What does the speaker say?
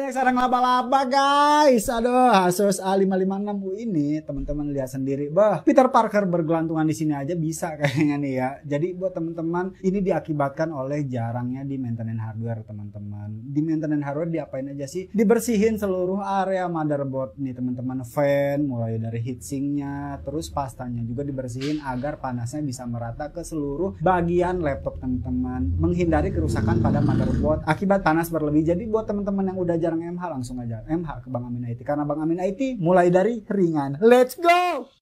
Banyak sekarang laba-laba guys. Aduh, Asus A556 ini teman-teman lihat sendiri. Bah, Peter Parker bergelantungan di sini aja bisa kayaknya nih ya. Jadi buat teman-teman ini diakibatkan oleh jarangnya di maintenance hardware teman-teman. Di maintenance hardware diapain aja sih? Dibersihin seluruh area motherboard nih teman-teman. Fan mulai dari heatsinknya, terus pastanya juga dibersihin agar panasnya bisa merata ke seluruh bagian laptop teman-teman. Menghindari kerusakan pada motherboard akibat panas berlebih. Jadi buat teman-teman yang udah jarang MH langsung aja MH ke Bang Amin IT karena Bang Amin IT mulai dari ringan. Let's go.